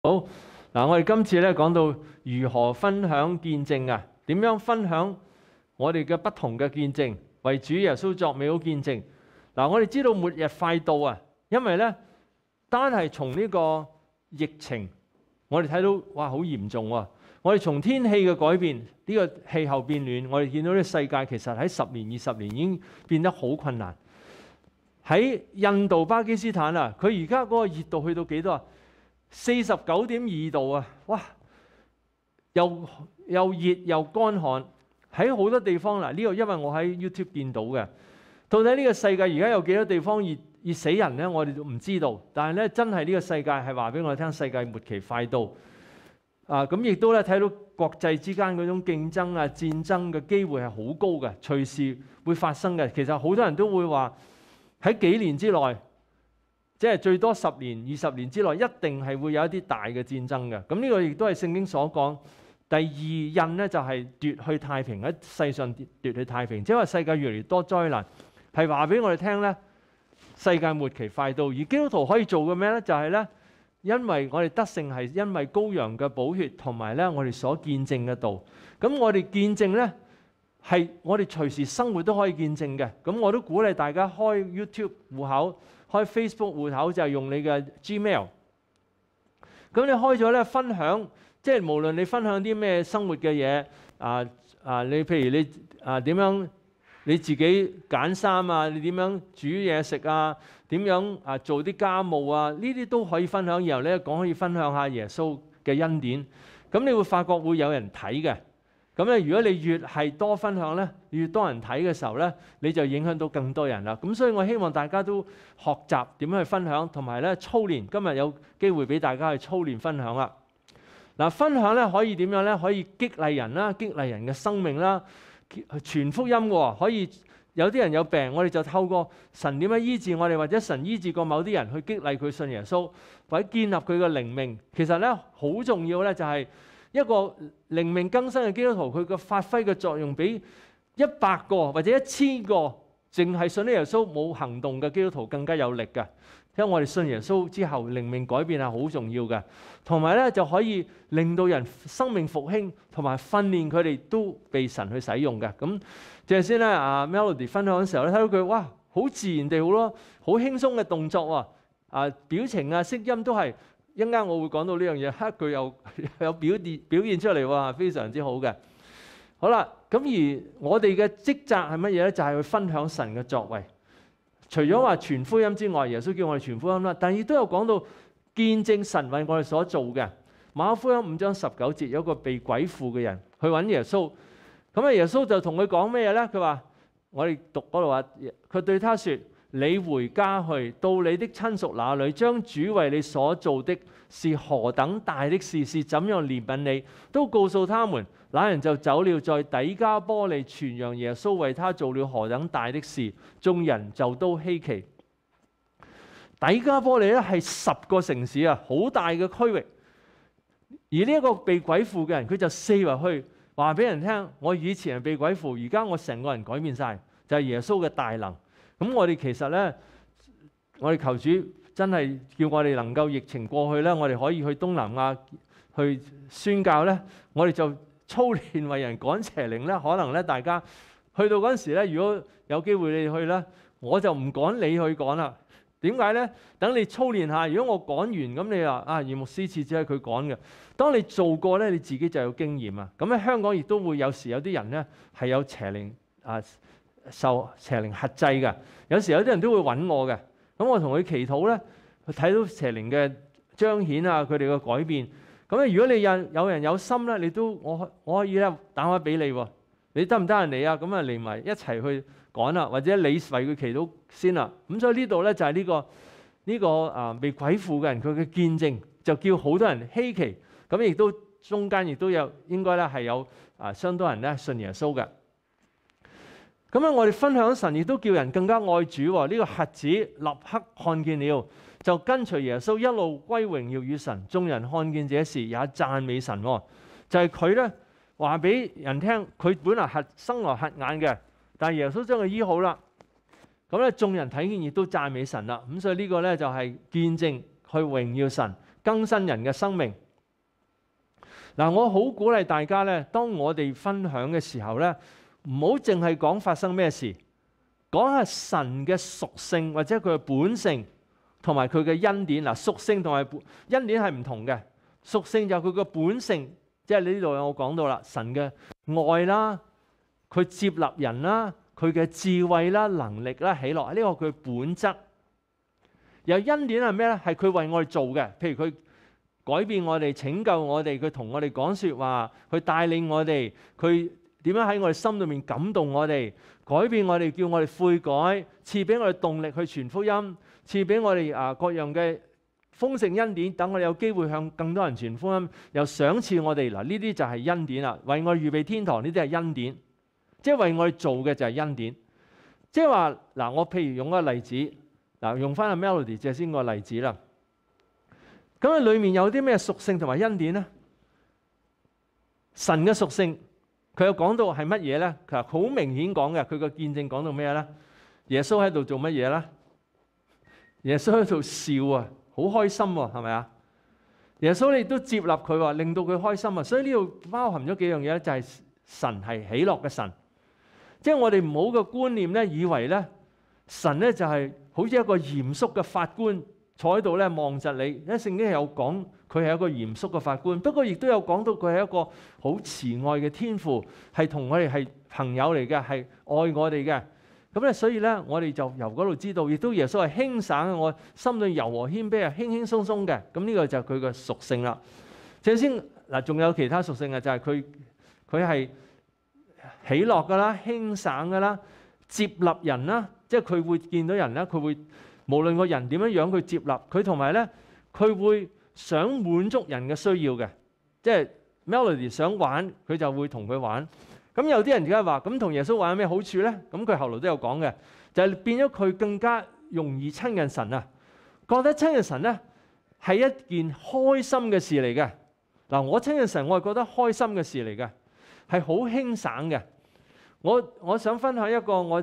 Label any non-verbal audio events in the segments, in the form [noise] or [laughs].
好嗱，我哋今次咧讲到如何分享见证啊？点样分享我哋嘅不同嘅见证为主耶稣作美好见证嗱？我哋知道末日快到啊，因为咧单系从呢个疫情，我哋睇到哇好严重啊！我哋从天气嘅改变，呢个气候变暖，我哋见到呢世界其实喺十年、二十年已经变得好困难。喺印度、巴基斯坦啊，佢而家嗰个热度去到几多啊？四十九點二度啊！哇，又又熱又乾旱，喺好多地方嗱。呢个因為我喺 YouTube 見到嘅。到底呢個世界而家有幾多地方熱热死人呢？我哋唔知道。但係咧，真係呢個世界係話俾我聽，世界末期快到啊！咁亦都咧睇到國際之間嗰種競爭啊、戰爭嘅機會係好高嘅，随时會發生嘅。其實好多人都會話喺幾年之內。即係最多十年、二十年之內，一定係會有一啲大嘅戰爭嘅。咁呢個亦都係聖經所講。第二印咧就係奪去太平喺世上奪去太平，即係話世界越嚟越多災難，係話俾我哋聽咧，世界末期快到。而基督徒可以做嘅咩咧？就係咧，因為我哋得聖係因為羔羊嘅補血，同埋咧我哋所見證嘅道。咁我哋見證咧係我哋隨時生活都可以見證嘅。咁我都鼓勵大家開 YouTube 户口。開 Facebook 户口就係用你嘅 Gmail。咁你開咗咧，分享即係無論你分享啲咩生活嘅嘢，啊啊，你譬如你啊點樣你自己揀衫啊，你點樣煮嘢食啊，點樣啊做啲家務啊，呢啲都可以分享。然後咧講可以分享下耶穌嘅恩典。咁你會發覺會有人睇嘅。咁咧，如果你越係多分享咧，越多人睇嘅時候咧，你就影響到更多人啦。咁所以我希望大家都學習點樣去分享，同埋咧操練。今日有機會俾大家去操練分享啦。嗱，分享咧可以點樣咧？可以激勵人啦，激勵人嘅生命啦，傳福音喎。可以有啲人有病，我哋就透過神點樣醫治我哋，或者神醫治過某啲人去激勵佢信耶穌，或者建立佢嘅靈命。其實咧好重要咧，就係。一個靈命更新嘅基督徒，佢嘅發揮嘅作用，比一百個或者一千個淨係信呢耶穌冇行動嘅基督徒更加有力嘅。因為我哋信耶穌之後，靈命改變係好重要嘅，同埋咧就可以令到人生命復興，同埋訓練佢哋都被神去使用嘅。咁正先咧，阿 Melody 分享嘅時候咧，睇到佢哇，好自然地，好咯，好輕鬆嘅動作喎，啊表情啊，聲音都係。一間我會講到呢樣嘢，佢又 [laughs] 有表現表現出嚟喎，非常之好嘅。好啦，咁而我哋嘅職責係乜嘢咧？就係去分享神嘅作為。除咗話傳福音之外，耶穌叫我哋傳福音啦，但亦都有講到見證神為我哋所做嘅。馬可福音五章十九節有個被鬼附嘅人去揾耶穌，咁啊耶穌就同佢講咩咧？佢話：我哋讀嗰度話，佢對他說。你回家去，到你的亲属那里，将主为你所做的，是何等大的事，是怎样怜悯你，都告诉他们。那人就走了，在底加波利，傳揚耶稣为他做了何等大的事，众人就都稀奇。底加波利咧系十个城市啊，好大嘅区域。而呢一个被鬼附嘅人，佢就四围去话俾人听：我以前系被鬼附，而家我成个人改变晒，就系耶稣嘅大能。咁我哋其實咧，我哋求主真係叫我哋能夠疫情過去咧，我哋可以去東南亞去宣教咧，我哋就操練為人趕邪靈咧。[laughs] 可能咧，大家去到嗰陣時咧，如果有機會你去咧，我就唔趕你去趕啦。點解咧？等你操練下，如果我趕完，咁你話啊，牧師只係佢趕嘅。當你做過咧，你自己就有經驗啊。咁喺香港亦都會有時有啲人咧係有邪靈啊。受邪靈核制嘅，有時有啲人都會揾我嘅，咁我同佢祈禱咧，睇到邪靈嘅彰顯啊，佢哋嘅改變。咁咧，如果你有有人有心咧，你都我我可以咧打開俾你喎，你得唔得人嚟啊？咁啊嚟埋一齊去赶啦，或者你為佢祈禱先啦。咁所以呢度咧就係呢個呢个啊被鬼附嘅人佢嘅見證，就叫好多人稀奇。咁亦都中間亦都有應該咧係有啊相當人咧信耶穌嘅。咁樣我哋分享神，亦都叫人更加爱主。呢个核子立刻看见了，就跟随耶稣一路归荣耀与神。众人看见这事，也赞美神。就系佢咧，话俾人听，佢本来核生来核眼嘅，但耶稣将佢医好啦。咁咧，众人睇见亦都赞美神啦。咁所以呢个咧就系见证去荣耀神，更新人嘅生命。嗱，我好鼓励大家咧，当我哋分享嘅时候咧。唔好净系讲发生咩事，讲下神嘅属性或者佢嘅本性，同埋佢嘅恩典嗱，属性同埋恩典系唔同嘅。属性就佢嘅本性，即系呢度有我讲到啦，神嘅爱啦，佢接纳人啦，佢嘅智慧啦、能力啦、喜乐，呢个佢本质。有恩典系咩咧？系佢为我哋做嘅，譬如佢改变我哋、拯救我哋，佢同我哋讲说话，佢带领我哋，佢。点样喺我哋心里面感动我哋，改变我哋，叫我哋悔改，赐俾我哋动力去传福音，赐俾我哋啊各样嘅丰盛恩典，等我哋有机会向更多人传福音。又赏赐我哋嗱，呢啲就系恩典啦，为我预备天堂呢啲系恩典，即系为我哋做嘅就系恩典。即系话嗱，我譬如用一个例子嗱，用翻阿 melody 借先个例子啦。咁啊，里面有啲咩属性同埋恩典呢？神嘅属性。佢又講到係乜嘢咧？佢好明顯講嘅，佢個見證講到咩咧？耶穌喺度做乜嘢咧？耶穌喺度笑啊，好開心喎，係咪啊？耶穌你都接納佢話，令到佢開心啊。所以呢度包含咗幾樣嘢咧，就係神係喜樂嘅神，即係我哋唔好個觀念咧，以為咧神咧就係好似一個嚴肅嘅法官。坐喺度咧望着你，咧聖經有講佢係一個嚴肅嘅法官，不過亦都有講到佢係一個好慈愛嘅天父，係同我哋係朋友嚟嘅，係愛我哋嘅。咁咧，所以咧我哋就由嗰度知道，亦都耶穌係輕省嘅，我心裏柔和謙卑啊，輕輕鬆鬆嘅。咁呢個就係佢嘅屬性啦。首先嗱，仲有其他屬性嘅就係佢佢係喜乐噶啦，輕省噶啦，接納人啦，即係佢會見到人啦，佢會。無論個人點樣样去接納佢同埋咧，佢會想滿足人嘅需要嘅，即係 Melody 想玩佢就會同佢玩。咁有啲人而家話：，咁同耶穌玩有咩好處咧？咁佢後来都有講嘅，就係變咗佢更加容易親近神啊！覺得親近神咧係一件開心嘅事嚟嘅。嗱，我親近神我係覺得開心嘅事嚟嘅，係好輕省嘅。我我想分享一個我。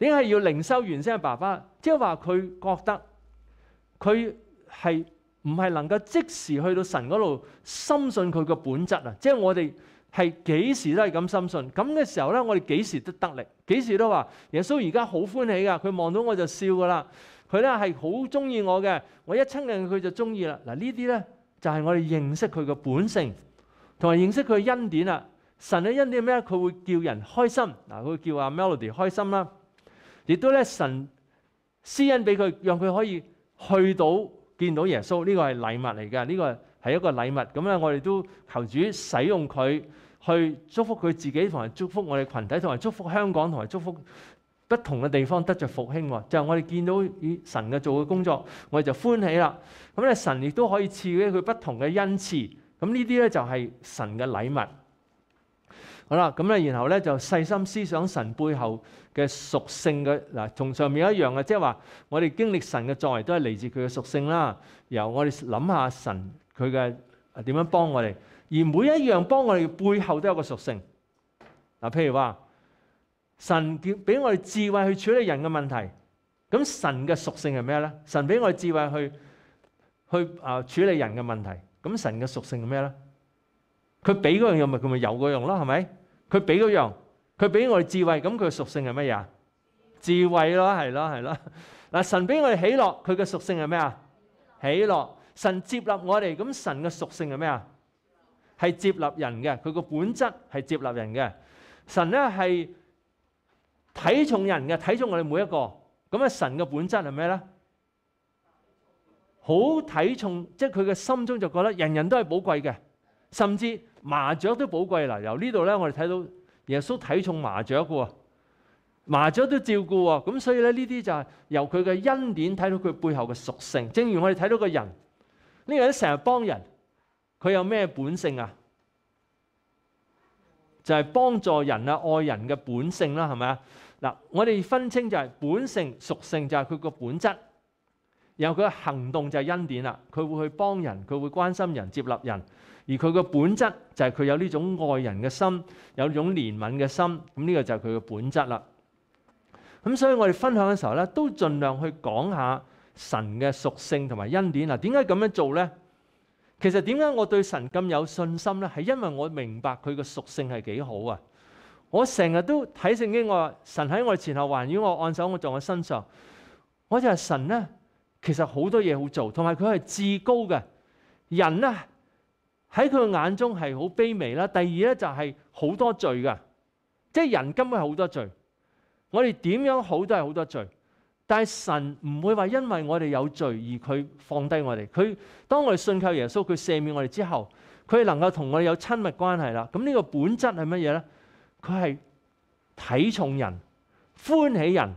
你系要靈修完先，爸爸，即係話佢覺得佢係唔係能夠即時去到神嗰度深信佢個本質啊？即係我哋係幾時都係咁深信，咁嘅時候咧，我哋幾時都得力，幾時都話耶穌而家好歡喜噶，佢望到我就笑噶啦，佢咧係好中意我嘅，我一亲近佢就中意啦。嗱呢啲咧就係我哋認識佢個本性，同埋認識佢嘅恩典啦。神嘅恩典咩？佢會叫人開心嗱，佢叫阿 Melody 開心啦。亦都咧，神施恩俾佢，让佢可以去到见到耶稣，呢个系礼物嚟嘅，呢个系一个礼物。咁咧，我哋都求主使用佢，去祝福佢自己，同埋祝福我哋群体，同埋祝福香港，同埋祝福不同嘅地方得着复兴。就系我哋见到神嘅做嘅工作，我哋就欢喜啦。咁咧，神亦都可以赐俾佢不同嘅恩赐。咁呢啲咧就系神嘅礼物。好啦，咁咧然后咧就细心思想神背后。嘅屬性嘅嗱，同上面一樣嘅，即係話我哋經歷神嘅作為都係嚟自佢嘅屬性啦。由我哋諗下神佢嘅點樣幫我哋，而每一樣幫我哋背後都有個屬性。嗱，譬如話神叫俾我哋智慧去處理人嘅問題，咁神嘅屬性係咩咧？神俾我哋智慧去去啊處理人嘅問題，咁神嘅屬性係咩咧？佢俾嗰樣嘢咪佢咪有嗰樣咯，係咪？佢俾嗰樣。佢俾我哋智慧，咁佢嘅属性系乜嘢？智慧咯，系咯，系咯。[laughs] 嗱，神俾我哋喜乐，佢嘅属性系咩啊？喜乐。神接纳我哋，咁神嘅属性系咩啊？系接纳人嘅，佢个本质系接纳人嘅。神咧系睇重人嘅，睇重我哋每一个。咁啊，神嘅本质系咩咧？好睇重，即系佢嘅心中就觉得人人都系宝贵嘅，甚至麻雀都宝贵嗱。由呢度咧，我哋睇到。耶稣睇重麻雀嘅喎，麻雀都照顾喎，咁所以咧呢啲就系由佢嘅恩典睇到佢背后嘅属性。正如我哋睇到个人，呢个人成日帮人，佢有咩本性啊？就系帮助人啊、爱人嘅本性啦，系咪啊？嗱，我哋分清就系本性、属性就系佢個本质，然后佢嘅行动就系恩典啦。佢会去帮人，佢会关心人、接纳人。而佢嘅本质就系佢有呢种爱人嘅心，有呢种怜悯嘅心，咁呢个就系佢嘅本质啦。咁所以我哋分享嘅时候咧，都尽量去讲下神嘅属性同埋恩典啊。点解咁样做咧？其实点解我对神咁有信心咧？系因为我明白佢嘅属性系几好啊！我成日都睇圣经，我话神喺我前后环绕我，按手我，在我身上，我就系神咧。其实好多嘢好做，同埋佢系至高嘅人咧。喺佢眼中係好卑微啦。第二咧就係好多罪噶，即係人根本係好多罪。我哋點樣好都係好多罪。但係神唔會話因為我哋有罪而佢放低我哋。佢當我哋信靠耶穌，佢赦免我哋之後，佢能夠同我哋有親密關係啦。咁呢個本質係乜嘢咧？佢係體重人、歡喜人，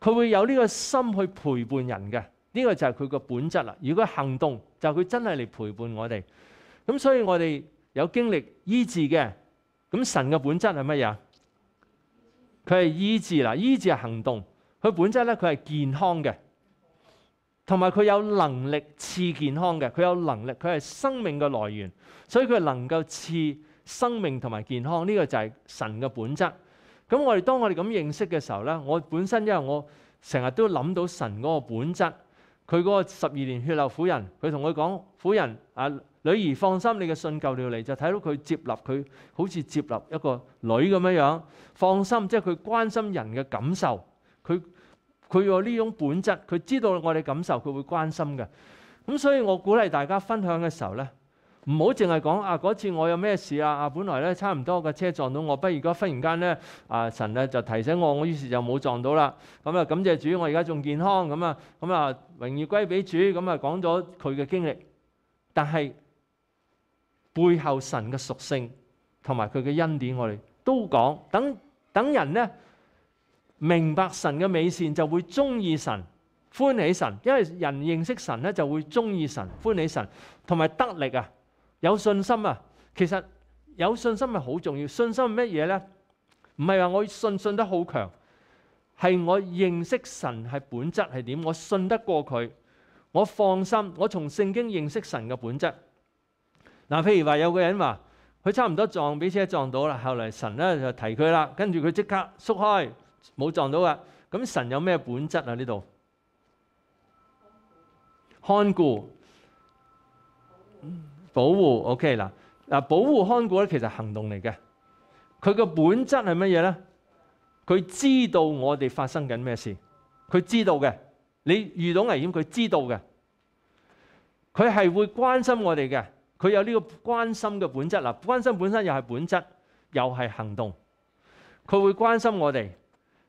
佢會有呢個心去陪伴人嘅。呢個就係佢個本質啦。如果行動就佢真係嚟陪伴我哋。咁所以我哋有經歷醫治嘅，咁神嘅本質係乜嘢？佢係醫治啦，醫治係行動，佢本質咧佢係健康嘅，同埋佢有能力赐健康嘅，佢有能力，佢係生命嘅來源，所以佢能夠赐生命同埋健康，呢個就係神嘅本質。咁我哋當我哋咁認識嘅時候咧，我本身因為我成日都諗到神嗰個本質。佢嗰個十二年血流婦人，佢同佢講：婦人啊，女兒放心，你嘅信就嚟嚟，就睇到佢接納佢，好似接納一個女咁樣樣。放心，即係佢關心人嘅感受。佢佢有呢種本質，佢知道我哋感受，佢會關心嘅。咁所以我鼓勵大家分享嘅時候呢。唔好淨係講啊！嗰次我有咩事啊？啊，本來咧差唔多個車撞到我，不如而家忽然間咧啊，神咧就提醒我，我於是就冇撞到啦。咁啊，感謝主，我而家仲健康咁啊。咁啊，榮耀歸俾主。咁啊，講咗佢嘅經歷，但係背後神嘅屬性同埋佢嘅恩典，我哋都講。等等人咧明白神嘅美善，就會中意神、歡喜神，因為人認識神咧就會中意神、歡喜神，同埋得力啊！有信心啊，其实有信心系好重要。信心系乜嘢咧？唔系话我信信得好强，系我认识神系本质系点，我信得过佢，我放心。我从圣经认识神嘅本质。嗱，譬如话有个人话佢差唔多撞俾车撞到啦，后嚟神咧就提佢啦，跟住佢即刻缩开，冇撞到噶。咁神有咩本质啊？呢度看顾。保護 OK 嗱嗱，保護看顧咧，其實行動嚟嘅。佢個本質係乜嘢咧？佢知道我哋發生緊咩事，佢知道嘅。你遇到危險，佢知道嘅。佢係會關心我哋嘅。佢有呢個關心嘅本質嗱，關心本身又係本質，又係行動。佢會關心我哋，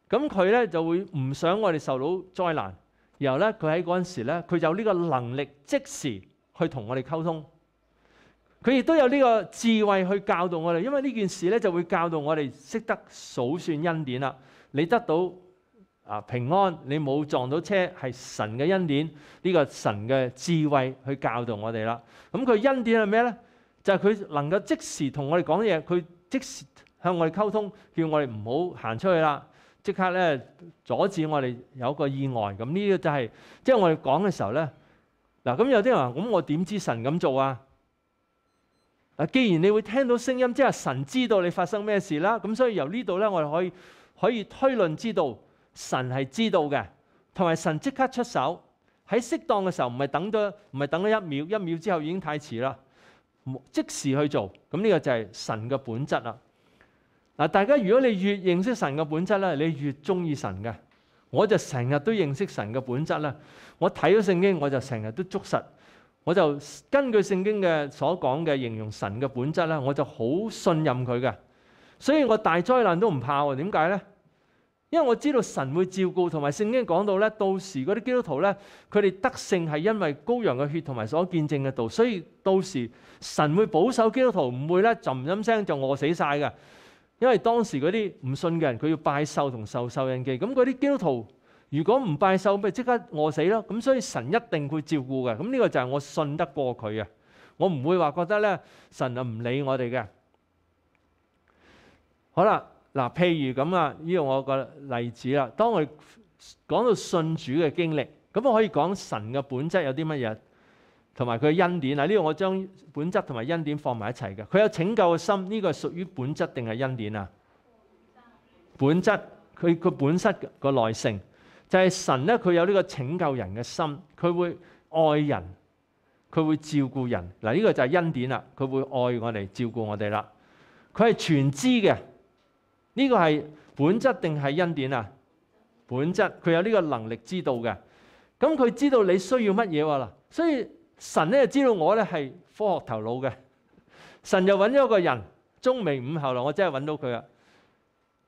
咁佢咧就會唔想我哋受到災難。然後咧，佢喺嗰陣時咧，佢有呢個能力，即時去同我哋溝通。佢亦都有呢個智慧去教導我哋，因為呢件事咧就會教導我哋識得數算恩典啦。你得到啊平安，你冇撞到車，係神嘅恩典。呢個神嘅智慧去教導我哋啦。咁佢恩典係咩咧？就係佢能夠即時同我哋講嘢，佢即時向我哋溝通，叫我哋唔好行出去啦，即刻咧阻止我哋有個意外。咁呢個就係即係我哋講嘅時候咧。嗱咁有啲人話：，咁我點知神咁做啊？嗱，既然你会听到声音，即系神知道你发生咩事啦，咁所以由呢度咧，我哋可以可以推论知道神系知道嘅，同埋神即刻出手，喺适当嘅时候唔系等咗唔系等咗一秒，一秒之后已经太迟啦，即时去做，咁呢个就系神嘅本质啦。嗱，大家如果你越认识神嘅本质咧，你越中意神嘅。我就成日都认识神嘅本质啦，我睇咗圣经我就成日都捉实。我就根据圣经嘅所讲嘅形容神嘅本质咧，我就好信任佢嘅，所以我大灾难都唔怕喎。点解咧？因为我知道神会照顾，同埋圣经讲到咧，到时嗰啲基督徒咧，佢哋得胜系因为羔羊嘅血同埋所见证嘅道，所以到时神会保守基督徒，唔会咧唔冧声就饿死晒嘅，因为当时嗰啲唔信嘅人，佢要拜兽同受收印记，咁嗰啲基督徒。如果唔拜寿，咪即刻饿死咯。咁所以神一定会照顾嘅。咁呢个就系我信得过佢啊。我唔会话觉得咧，神啊唔理我哋嘅。好啦，嗱，譬如咁啊，呢个我个例子啦。当佢讲到信主嘅经历，咁可以讲神嘅本质有啲乜嘢，同埋佢嘅恩典啊。呢个我将本质同埋恩典放埋一齐嘅。佢有拯救嘅心，呢个属于本质定系恩典啊？本质，佢佢本质个耐性。就係神咧，佢有呢個拯救人嘅心，佢會愛人，佢會照顧人。嗱，呢個就係恩典啦。佢會愛我哋，照顧我哋啦。佢係全知嘅，呢個係本質定係恩典啊？本質，佢有呢個能力知道嘅。咁佢知道你需要乜嘢喎啦？所以神咧知道我咧係科學頭腦嘅，神又揾咗一個人，中明五後來，我真係揾到佢啊！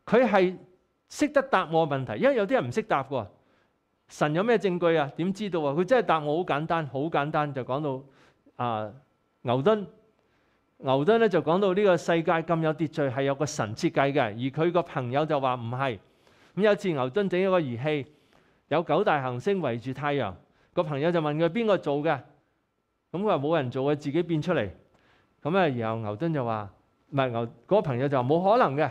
佢係。识得答我问题，因为有啲人唔识答噶。神有咩证据啊？点知道啊？佢真系答我好简单，好简单就讲到啊牛顿。牛顿咧就讲到呢个世界咁有秩序系有个神设计嘅，而佢个朋友就话唔系。咁有一次牛顿整一个仪器，有九大行星围住太阳，个朋友就问佢边个做嘅？咁佢话冇人做嘅，自己变出嚟。咁啊，然后牛顿就话唔系牛嗰个朋友就话冇可能嘅。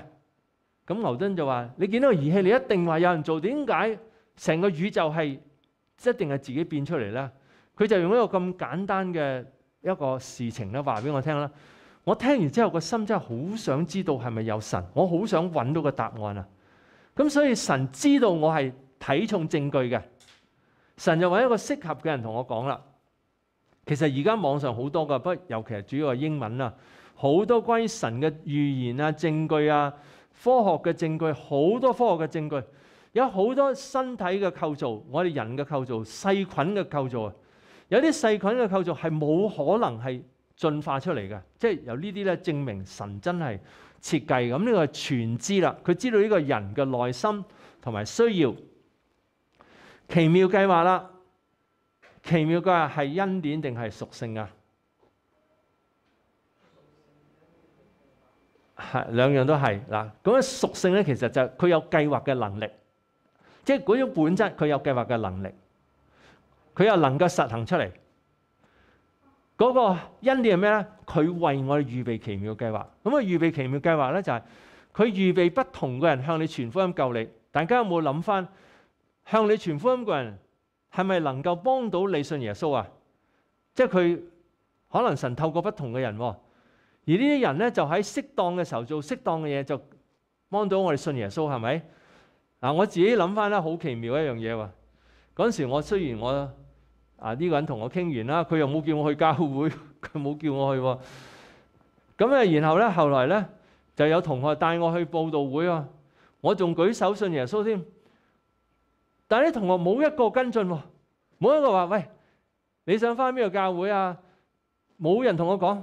咁牛顿就話：你見到個儀器，你一定話有人做。點解成個宇宙係一定係自己變出嚟咧？佢就用一個咁簡單嘅一個事情咧，話俾我聽啦。我聽完之後，個心真係好想知道係咪有神，我好想揾到個答案啊！咁所以神知道我係睇重證據嘅，神就揾一個適合嘅人同我講啦。其實而家網上好多噶，不尤其係主要係英文啊，好多關於神嘅预言啊、證據啊。科學嘅證據好多，科學嘅證據有好多身體嘅構造，我哋人嘅構造、細菌嘅構造啊，有啲細菌嘅構造係冇可能係進化出嚟嘅，即係由呢啲咧證明神真係設計。咁呢個全知啦，佢知道呢個人嘅內心同埋需要。奇妙計劃啦，奇妙計劃係恩典定係屬性啊？系两样都系嗱，咁样属性咧，其实就佢有计划嘅能力，即系嗰种本质，佢有计划嘅能力，佢又能够实行出嚟。嗰个恩典系咩咧？佢为我哋预备奇妙计划。咁啊，预备奇妙计划咧，就系佢预备不同嘅人向你传福音救你。大家有冇谂翻向你传福音嘅人系咪能够帮到你信耶稣啊？即系佢可能神透过不同嘅人。而呢啲人咧就喺適當嘅時候做適當嘅嘢，就幫到我哋信耶穌，係咪？嗱，我自己諗翻咧，好奇妙一樣嘢喎。嗰時我雖然我啊呢個人同我傾完啦，佢又冇叫我去教會，[laughs] 佢冇叫我去喎。咁啊，然後咧，後來咧就有同學帶我去報道會喎，我仲舉手信耶穌添。但係啲同學冇一個跟進喎，冇一個話喂你想翻邊個教會啊？冇人同我講。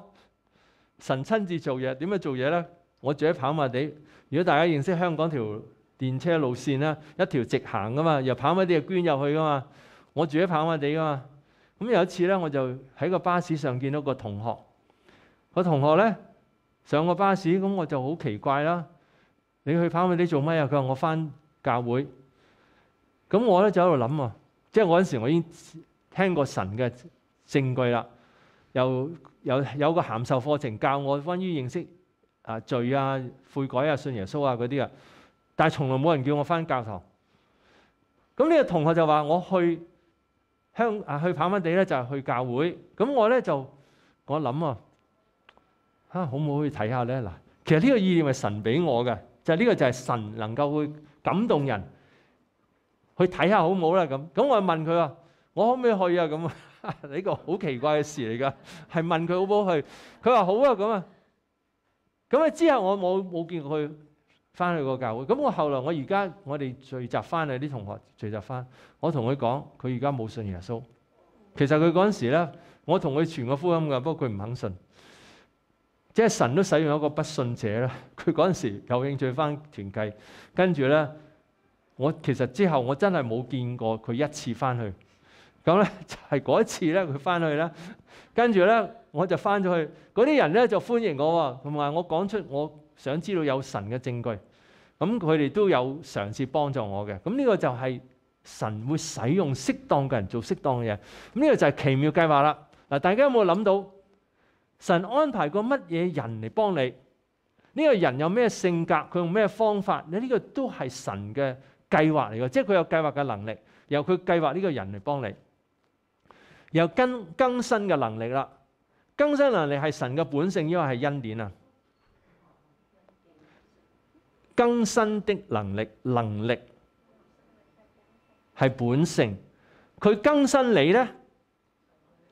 神親自做嘢，點樣做嘢咧？我住喺跑馬地。如果大家認識香港條電車路線啦，一條直行噶嘛，又跑馬地就捐入去噶嘛。我住喺跑馬地噶嘛。咁有一次咧，我就喺個巴士上見到個同學。個同學咧上個巴士，咁我就好奇怪啦。你去跑馬地做乜啊？佢話我翻教會。咁我咧就喺度諗啊，即係我嗰時我已經聽過神嘅證據啦。有有有個函授課程教我關於認識啊罪啊悔改啊信耶穌啊嗰啲啊，但係從來冇人叫我翻教堂。咁呢個同學就話我去香啊去跑翻地咧就係去教會。咁我咧就我諗啊嚇好唔好去睇下咧嗱？其實呢個意念係神俾我嘅，就係呢個就係神能夠會感動人去睇下好唔好啦咁。咁我問佢啊，我可唔可以去啊咁啊？[laughs] 呢個好奇怪嘅事嚟噶，[laughs] 係問佢好唔好去？佢話好啊，咁啊。咁啊之後我冇冇見佢翻去個教會。咁我後來我而家我哋聚集翻啊啲同學聚集翻，我同佢講，佢而家冇信耶穌。其實佢嗰陣時咧，我同佢傳個福音㗎，不過佢唔肯信。即係神都使用一個不信者啦。[laughs] 佢嗰陣時有興趣翻團契，跟住咧，我其實之後我真係冇見過佢一次翻去。咁咧 [laughs] 就係嗰一次咧，佢翻去啦。跟住咧我就翻咗去。嗰啲人咧就歡迎我喎，同埋我講出我想知道有神嘅證據。咁佢哋都有嘗試幫助我嘅。咁呢個就係神會使用適當嘅人做適當嘅嘢。咁呢個就係奇妙計劃啦。嗱，大家有冇諗到神安排過乜嘢人嚟幫你？呢個人有咩性格？佢用咩方法？你呢個都係神嘅計劃嚟嘅，即係佢有計劃嘅能力，由佢計劃呢個人嚟幫你。有更更新嘅能力啦，更新能力系神嘅本性，因为系恩典啊。更新的能力，能力系本性，佢更新你咧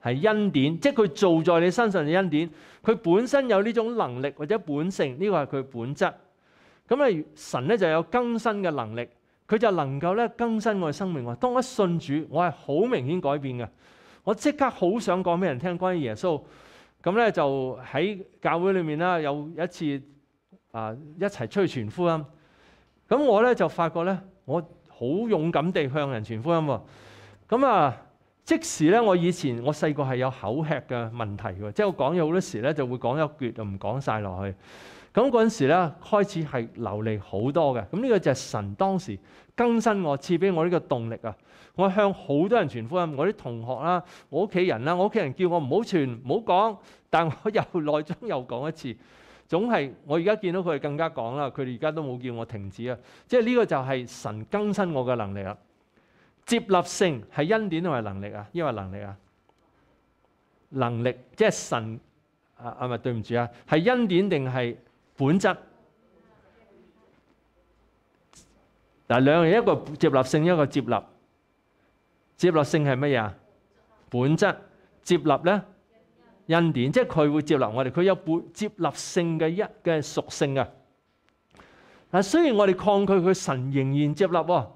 系恩典，即系佢做在你身上嘅恩典。佢本身有呢种能力或者本性，呢个系佢本质。咁啊，神咧就有更新嘅能力，佢就能够咧更新我嘅生命。当我信主，我系好明显改变嘅。我即刻好想講俾人聽關於耶穌，咁咧就喺教會裏面啦，有一次啊一齊吹傳福音，咁我咧就發覺咧，我好勇敢地向人傳福音喎。咁啊，即使咧我以前我細個係有口吃嘅問題嘅，即係我講嘢好多時咧就會講一橛就唔講晒落去。咁嗰陣時咧開始係流利好多嘅。咁呢個就係神當時。更新我，赐俾我呢个动力啊！我向好多人传福音，我啲同学啦，我屋企人啦，我屋企人叫我唔好传，唔好讲，但我又内中又讲一次，总系我而家见到佢哋更加讲啦，佢哋而家都冇叫我停止啊！即系呢个就系神更新我嘅能力啊！接纳性系恩典定系能力啊？因为能力啊？能力即系神啊啊！咪对唔住啊，系恩典定系本质？嗱，兩樣一個接納性，一個接納。接納性係乜嘢啊？本質接納咧，恩典，即係佢會接納我哋。佢有接納性嘅一嘅屬性啊。嗱，雖然我哋抗拒佢，神仍然接納喎。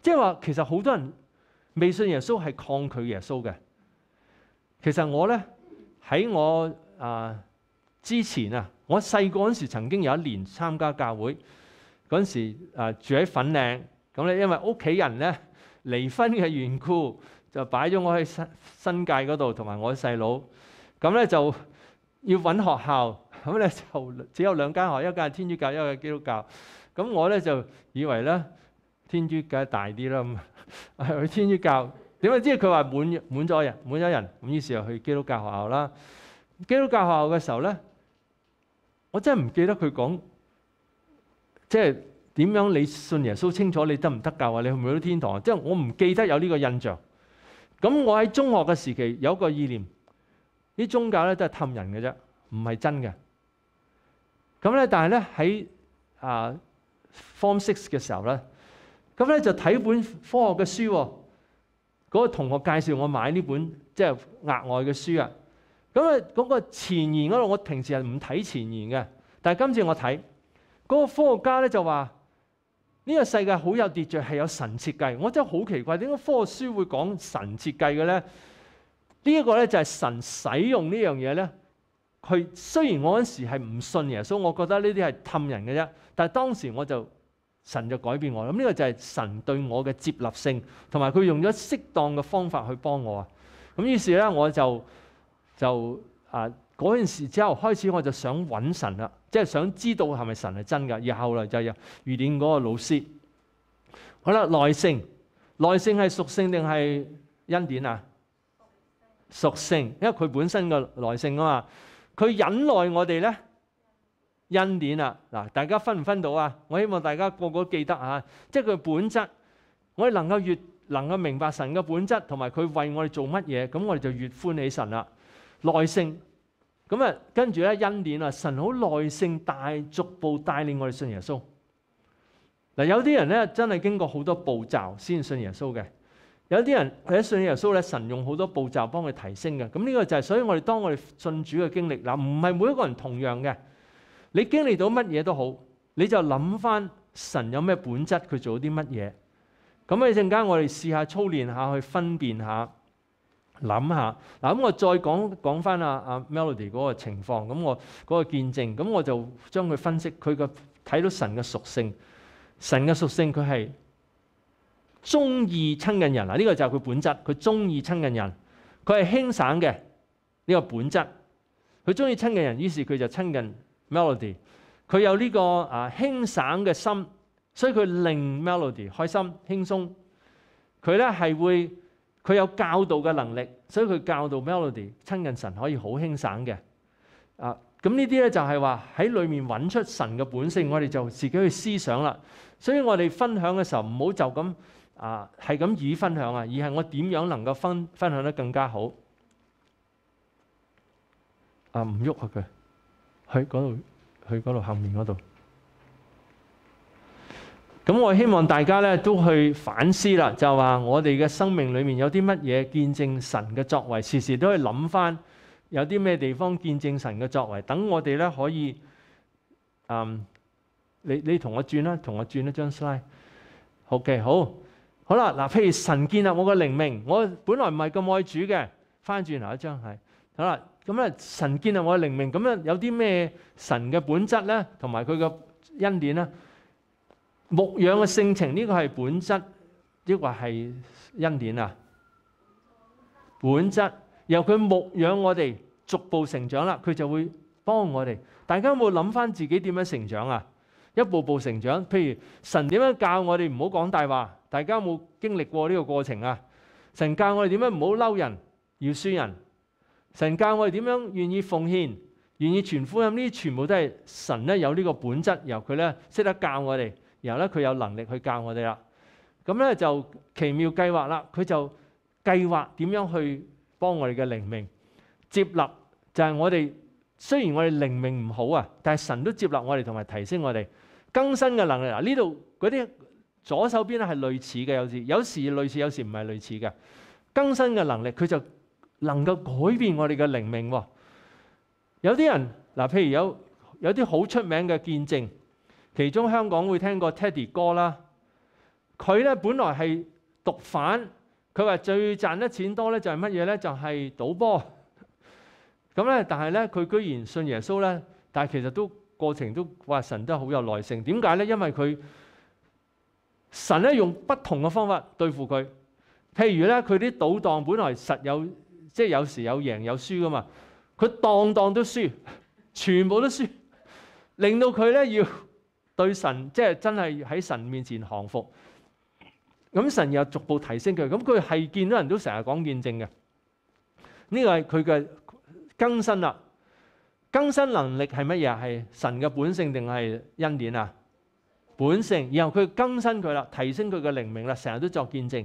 即係話，其實好多人未信耶穌係抗拒耶穌嘅。其實我咧喺我啊之前啊，我細個嗰時曾經有一年參加教會。嗰時，住喺粉嶺，咁咧因為屋企人咧離婚嘅緣故，就擺咗我喺新新界嗰度，同埋我細佬，咁咧就要揾學校，咁咧就只有兩間學，一間係天主教，一間係基督教，咁我咧就以為咧天主教大啲啦，咁去天主教，點知佢話滿滿咗人，滿咗人，咁於是又去基督教學校啦。基督教學校嘅時候咧，我真係唔記得佢講。即係點樣？你信耶穌清楚，你得唔得教啊？你去唔去到天堂啊？即係我唔記得有呢個印象。咁我喺中學嘅時期有個意念，啲宗教咧都係氹人嘅啫，唔係真嘅。咁咧，但係咧喺啊 Form Six 嘅時候咧，咁咧就睇本科學嘅書。嗰個同學介紹我買呢本即係額外嘅書啊。咁啊，嗰個前言嗰度，我平時係唔睇前言嘅，但係今次我睇。嗰個科學家咧就話：呢個世界好有秩序，係有神設計。我真係好奇怪，點解科學書會講神設計嘅咧？呢一個咧就係神使用呢樣嘢咧。佢雖然我嗰時係唔信耶穌，我覺得呢啲係氹人嘅啫。但係當時我就神就改變我啦。咁呢個就係神對我嘅接納性，同埋佢用咗適當嘅方法去幫我。咁於是咧我就就啊嗰陣時之後開始我就想揾神啦。即係想知道係咪神係真㗎？而後來就有預典嗰個老師。好啦，耐性，耐性係屬性定係恩典啊？屬性，因為佢本身個耐性啊嘛。佢忍耐我哋咧，恩典啊嗱，大家分唔分到啊？我希望大家個個記得啊，即係佢本質。我哋能夠越能夠明白神嘅本質，同埋佢為我哋做乜嘢，咁我哋就越歡喜神啦。耐性。咁啊，跟住咧，恩典啊，神好耐性带逐步带领我哋信耶稣。嗱，有啲人咧真系经过好多步骤先信耶稣嘅，有啲人一信耶稣咧，神用好多步骤帮佢提升嘅。咁呢个就系，所以我哋当我哋信主嘅经历，嗱，唔系每一个人同样嘅。你经历到乜嘢都好，你就谂翻神有咩本质，佢做啲乜嘢。咁啊，阵间我哋试下操练下去分辨下。諗下嗱，咁我再講講翻阿阿 Melody 嗰個情況，咁我嗰個見證，咁我就將佢分析佢嘅睇到神嘅屬性，神嘅屬性佢係中意親近人啊！呢個就係佢本質，佢中意親近人，佢係輕省嘅呢個本質，佢中意親近人，於是佢就親近 Melody，佢有呢個啊輕省嘅心，所以佢令 Melody 開心輕鬆，佢咧係會。佢有教導嘅能力，所以佢教導 melody 親近神可以好輕省嘅啊！咁呢啲咧就係話喺裏面揾出神嘅本性，我哋就自己去思想啦。所以我哋分享嘅時候，唔好就咁啊，係咁以分享啊，而係我點樣能夠分分享得更加好啊？唔喐啊！佢去嗰度，去嗰度後面嗰度。咁我希望大家咧都去反思啦，就话我哋嘅生命里面有啲乜嘢见证神嘅作为，时时都去谂翻有啲咩地方见证神嘅作为，等我哋咧可以，嗯，你你同我转啦，同我转一张 slide。好嘅，好，好啦，嗱，譬如神建立我嘅灵命，我本来唔系咁爱主嘅，翻转下一张系，好啦，咁咧神建立我嘅灵命，咁样有啲咩神嘅本质咧，同埋佢嘅恩典咧。牧养嘅性情呢个系本质，抑或系恩典啊？本质由佢牧养我哋，逐步成长啦。佢就会帮我哋。大家有冇谂翻自己点样成长啊？一步步成長，譬如神点样教我哋唔好讲大话。大家有冇經歷過呢個過程啊？神教我哋點樣唔好嬲人，要輸人。神教我哋點樣願意奉獻，願意全福音。呢啲全部都係神咧有呢個本質，由佢咧識得教我哋。然後咧，佢有能力去教我哋啦。咁咧就奇妙計劃啦。佢就計劃點樣去幫我哋嘅靈命接納，就係我哋雖然我哋靈命唔好啊，但係神都接納我哋同埋提升我哋更新嘅能力。嗱，呢度嗰啲左手邊咧係類似嘅有字，有時類似，有時唔係類似嘅更新嘅能力，佢就能夠改變我哋嘅靈命喎。有啲人嗱，譬如有有啲好出名嘅見證。其中香港會聽過 Teddy 歌啦，佢咧本來係毒販，佢話最賺得錢多咧就係乜嘢咧？就係賭波。咁咧，但係咧，佢居然信耶穌咧，但係其實都過程都話神都好有耐性。點解咧？因為佢神咧用不同嘅方法對付佢。譬如咧，佢啲賭檔本來實有即係有時有贏有輸噶嘛，佢檔檔都輸，全部都輸，令到佢咧要。对神即系真系喺神面前降服，咁神又逐步提升佢，咁佢系见到人都成日讲见证嘅，呢个系佢嘅更新啦。更新能力系乜嘢？系神嘅本性定系恩典啊？本性，然后佢更新佢啦，提升佢嘅灵明啦，成日都作见证。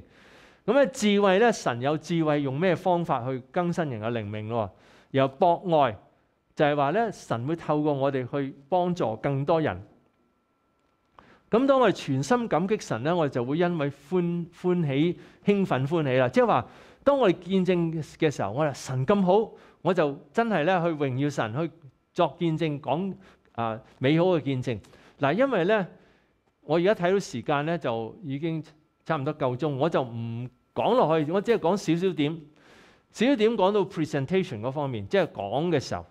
咁咧智慧咧，神有智慧，用咩方法去更新人嘅灵明咯？然后博爱就系话咧，神会透过我哋去帮助更多人。咁當我哋全心感激神咧，我哋就會因為歡欢喜興奮歡喜啦。即係話，當我哋見證嘅時候，我哋神咁好，我就真係咧去榮耀神，去作見證，講啊美好嘅見證。嗱，因為咧，我而家睇到時間咧就已經差唔多夠鐘，我就唔講落去，我只係講少少點，少少點講到 presentation 嗰方面，即係講嘅時候。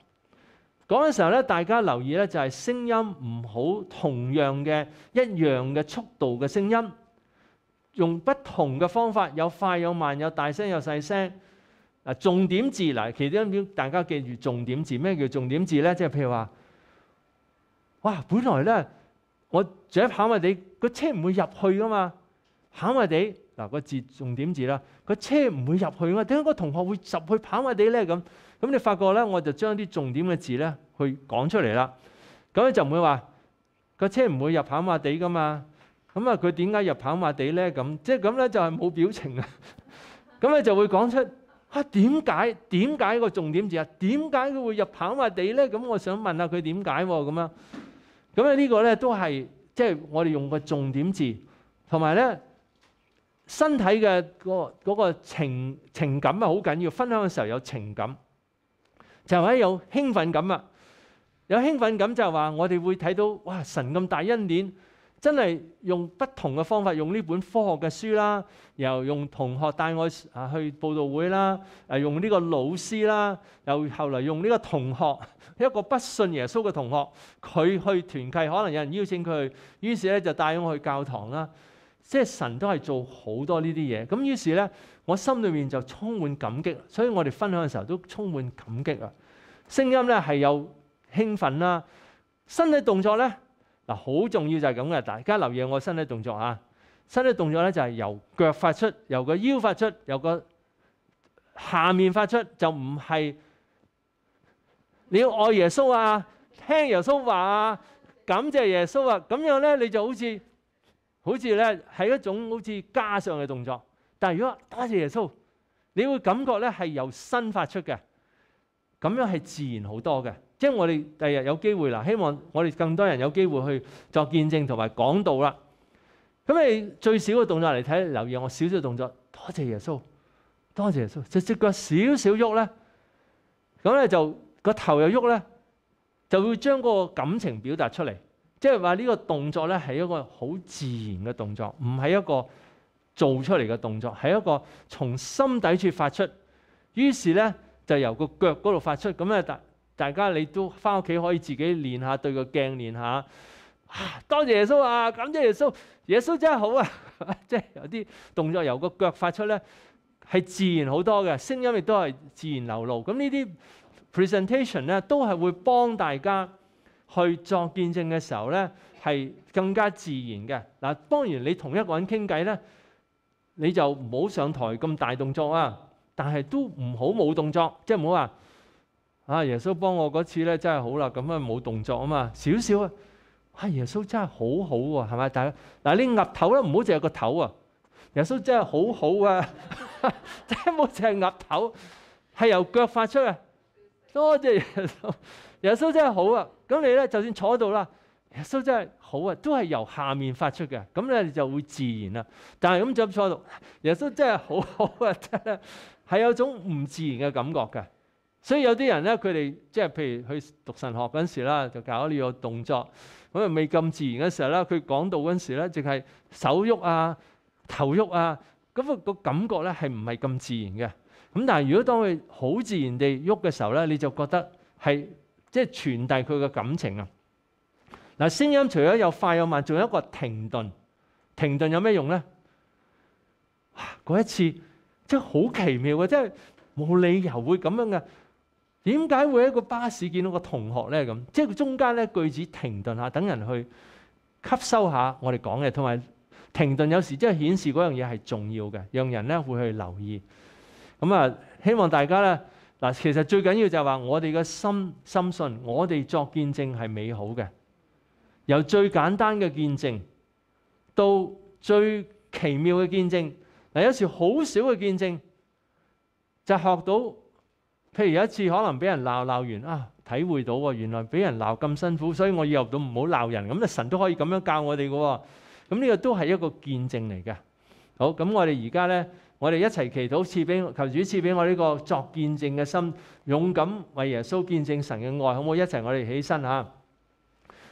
講嘅時候咧，大家留意咧，就係聲音唔好同樣嘅一樣嘅速度嘅聲音，用不同嘅方法，有快有慢，有大聲有細聲。嗱，重點字嗱，其中點大家記住重點字。咩叫重點字咧？即係譬如話，哇，本來咧，我住喺跑咪地，個車唔會入去噶嘛。跑咪地，嗱個字重點字啦，個車唔會入去啊。點解個同學會入去跑咪地咧？咁？咁你發覺咧，我就將啲重點嘅字咧，去講出嚟啦。咁咧就唔會話個車唔會入跑馬地噶嘛。咁啊，佢點解入跑馬地咧？咁即係咁咧，就係冇表情啊。[laughs] 咁咧就會講出啊，點解？點解個重點字啊？點解佢會入跑馬地咧？咁我想問下佢點解喎？咁樣咁啊，呢個咧都係即係我哋用個重點字，同埋咧身體嘅個嗰個情情感啊，好緊要。分享嘅時候有情感。就喺有興奮感啊！有興奮感就係話我哋會睇到哇，神咁大恩典，真係用不同嘅方法，用呢本科學嘅書啦，然後用同學帶我啊去報道會啦，誒用呢個老師啦，又後嚟用呢個同學 [laughs] 一個不信耶穌嘅同學，佢去團契，可能有人邀請佢，於是咧就帶我去教堂啦。即係神都係做好多呢啲嘢，咁於是咧。我心里面就充满感激，所以我哋分享嘅时候都充满感激啊！声音咧系有兴奋啦，身体动作咧嗱好重要就系咁嘅，大家留意我身体动作啊！身体动作咧就系由脚发出，由个腰发出，由个下面发出，就唔系你要爱耶稣啊，听耶稣话啊，感谢耶稣啊，咁样咧你就好似好似咧系一种好似加上嘅动作。但系如果多谢耶稣，你会感觉咧系由新发出嘅，咁样系自然好多嘅。即系我哋第日有机会啦，希望我哋更多人有机会去作见证同埋讲道啦。咁你最少嘅动作嚟睇，留意我少少动作，多谢耶稣，多谢耶稣，只只脚少少喐咧，咁咧就个头又喐咧，就会将个感情表达出嚟。即系话呢个动作咧系一个好自然嘅动作，唔系一个。做出嚟嘅動作係一個從心底處發出，於是咧就由個腳嗰度發出。咁咧大大家你都翻屋企可以自己練下，對個鏡練下。多謝耶穌啊！感謝耶穌，耶穌真係好啊！[laughs] 即係有啲動作由個腳發出咧，係自然好多嘅，聲音亦都係自然流露。咁呢啲 presentation 咧都係會幫大家去作見證嘅時候咧係更加自然嘅。嗱，當然你同一個人傾偈咧。你就唔好上台咁大動作啊，但係都唔好冇動作，即係唔好話啊！耶穌幫我嗰次咧真係好啦，咁啊冇動作啊嘛，少少啊，啊耶穌真係好好喎，係咪？但係嗱呢額頭咧唔好淨係個頭啊，耶穌真係好好啊，即 [laughs] 係冇淨係額頭，係由腳發出啊，多謝耶穌，耶穌真係好啊！咁你咧就算坐喺度啦，耶穌真係。好啊，都係由下面發出嘅，咁咧你就會自然啦。但係咁就唔錯咯。耶穌真係好好啊，真係係有種唔自然嘅感覺嘅。所以有啲人咧，佢哋即係譬如去讀神學嗰陣時啦，就搞呢個動作。咁啊未咁自然嘅時候咧，佢講到嗰陣時咧，淨係手喐啊、頭喐啊，咁個感覺咧係唔係咁自然嘅？咁但係如果當佢好自然地喐嘅時候咧，你就覺得係即係傳遞佢嘅感情啊。嗱，聲音除咗有快有慢，仲有一個停頓。停頓有咩用咧？哇！嗰一次真係好奇妙嘅，即係冇理由會咁樣嘅。點解會喺個巴士見到個同學咧？咁即係中間咧句子停頓下，等人去吸收下我哋講嘅，同埋停頓有時即係顯示嗰樣嘢係重要嘅，讓人咧會去留意。咁啊，希望大家咧嗱，其實最緊要就係話我哋嘅心深信，我哋作見證係美好嘅。由最简单嘅见证到最奇妙嘅见证，嗱有时好少嘅见证就学到，譬如有一次可能俾人闹闹完啊，体会到喎，原来俾人闹咁辛苦，所以我以后都唔好闹人。咁啊，神都可以咁样教我哋嘅，咁呢个都系一个见证嚟嘅。好，咁我哋而家咧，我哋一齐祈祷，赐俾求主赐俾我呢个作见证嘅心，勇敢为耶稣见证神嘅爱，好唔好？一齐我哋起身吓。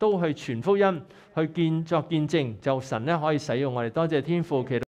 都去傳福音，去见作見證，就神咧可以使用我哋。多謝天父，其。